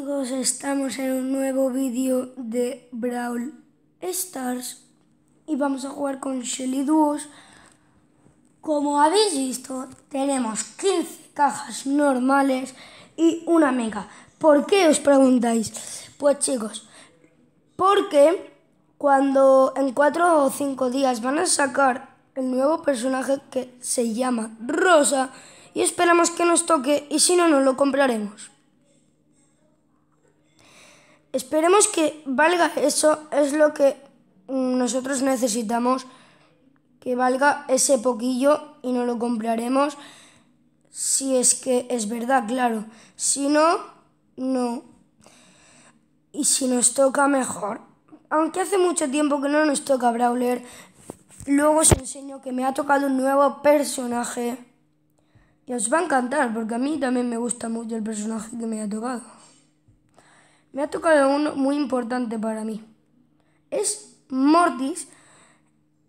Chicos estamos en un nuevo vídeo de Brawl Stars y vamos a jugar con Shelly Duos. Como habéis visto, tenemos 15 cajas normales y una mega. ¿Por qué os preguntáis? Pues chicos, porque cuando en 4 o 5 días van a sacar el nuevo personaje que se llama Rosa y esperamos que nos toque y si no, no lo compraremos. Esperemos que valga eso, es lo que nosotros necesitamos, que valga ese poquillo y no lo compraremos, si es que es verdad, claro. Si no, no. Y si nos toca, mejor. Aunque hace mucho tiempo que no nos toca Brawler, luego os enseño que me ha tocado un nuevo personaje. Y os va a encantar, porque a mí también me gusta mucho el personaje que me ha tocado me ha tocado uno muy importante para mí. Es Mortis.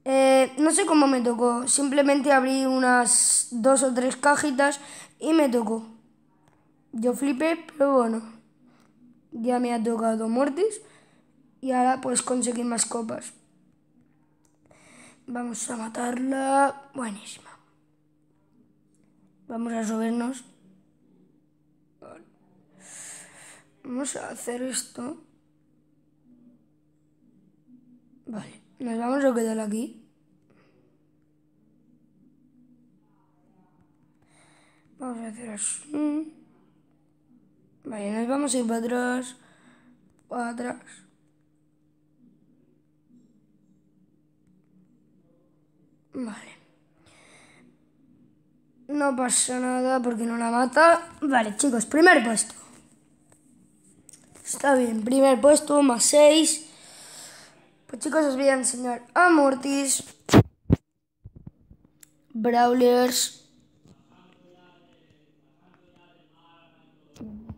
Eh, no sé cómo me tocó. Simplemente abrí unas dos o tres cajitas y me tocó. Yo flipé, pero bueno. Ya me ha tocado Mortis. Y ahora pues conseguí más copas. Vamos a matarla. Buenísima. Vamos a subirnos. vamos a hacer esto. Vale, nos vamos a quedar aquí. Vamos a hacer así. Vale, nos vamos a ir para atrás. Para atrás. Vale. No pasa nada porque no la mata. Vale, chicos, primer puesto. Está bien, primer puesto, más 6. Pues chicos, os voy a enseñar a Mortis. Brawlers.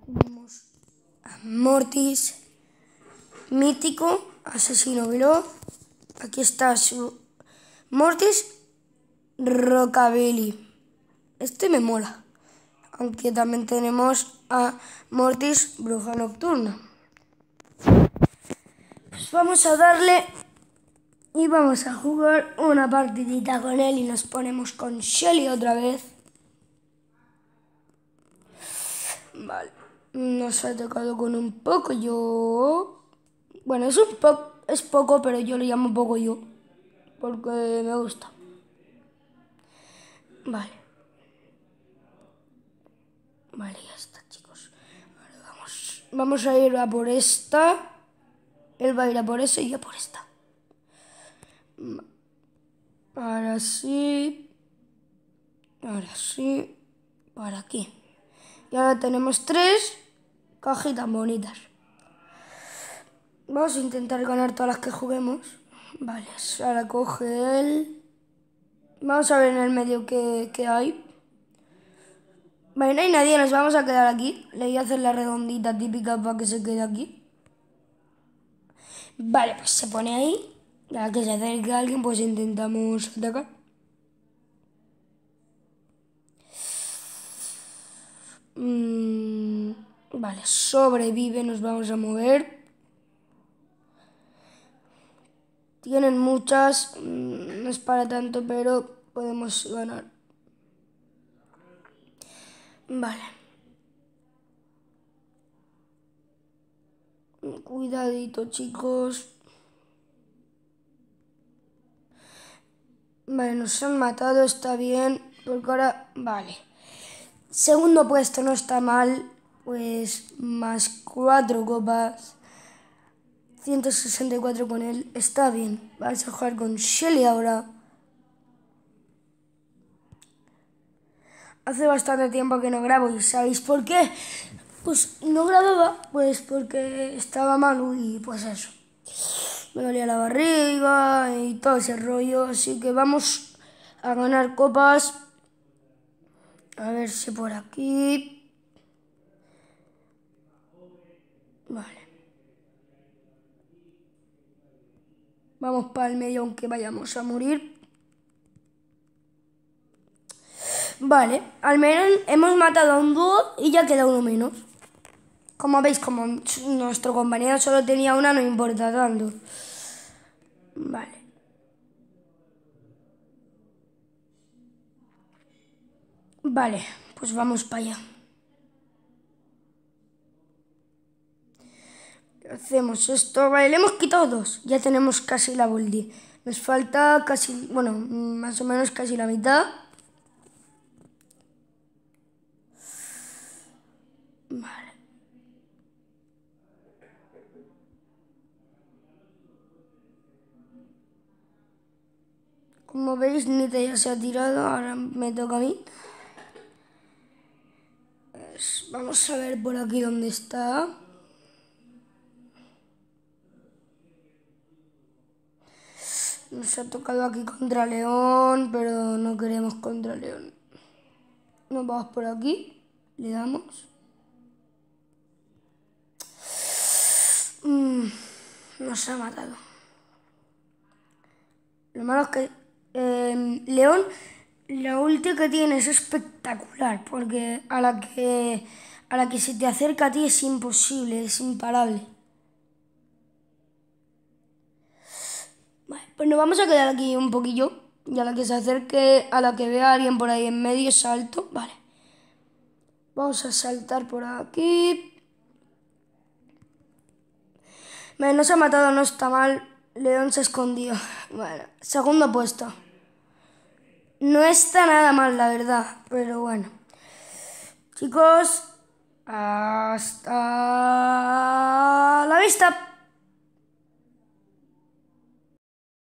Vamos Mortis. Mítico, asesino ¿verdad? Aquí está su Mortis Rockabilly. Este me mola aunque también tenemos a Mortis, bruja nocturna. Pues vamos a darle y vamos a jugar una partidita con él y nos ponemos con Shelly otra vez. Vale, nos ha tocado con un poco yo. Bueno, es un poco, es poco, pero yo lo llamo poco yo, porque me gusta. Vale. Vale, ya está, chicos. vamos. Vamos a ir a por esta. Él va a ir a por esa y yo por esta. Ahora sí. Ahora sí. Para aquí. Y ahora tenemos tres cajitas bonitas. Vamos a intentar ganar todas las que juguemos. Vale, ahora coge él. Vamos a ver en el medio qué, qué hay. Bueno, hay nadie, nos vamos a quedar aquí. Le voy a hacer la redondita típica para que se quede aquí. Vale, pues se pone ahí. ya que se acerque a alguien, pues intentamos atacar. Mm, vale, sobrevive, nos vamos a mover. Tienen muchas, mm, no es para tanto, pero podemos ganar. Vale. Cuidadito, chicos. Vale, nos han matado, está bien. Porque ahora... Vale. Segundo puesto no está mal. Pues más cuatro copas. 164 con él. Está bien. Vamos a jugar con Shelly ahora. hace bastante tiempo que no grabo y ¿sabéis por qué? Pues no grababa, pues porque estaba malo y pues eso. Me dolía la barriga y todo ese rollo, así que vamos a ganar copas. A ver si por aquí. Vale. Vamos para el medio aunque vayamos a morir. Vale, al menos hemos matado a un dúo y ya queda uno menos. Como veis, como nuestro compañero solo tenía una, no importa tanto. Vale. Vale, pues vamos para allá. Hacemos esto. Vale, le hemos quitado dos. Ya tenemos casi la boldi. Nos falta casi, bueno, más o menos casi la mitad. Como veis, Nita ya se ha tirado, ahora me toca a mí. Pues, vamos a ver por aquí dónde está. Nos ha tocado aquí contra León, pero no queremos contra León. Nos vamos por aquí, le damos. nos ha matado. Lo malo es que em, León, la ulti que tiene es espectacular, porque a la que a la que se te acerca a ti es imposible, es imparable. Vale, pues nos vamos a quedar aquí un poquillo. Y a la que se acerque, a la que vea a alguien por ahí en medio, salto. Vale. Vamos a saltar por aquí. se ha matado, no está mal. León se escondió. Bueno, segundo puesto. No está nada mal, la verdad, pero bueno. Chicos, hasta la vista.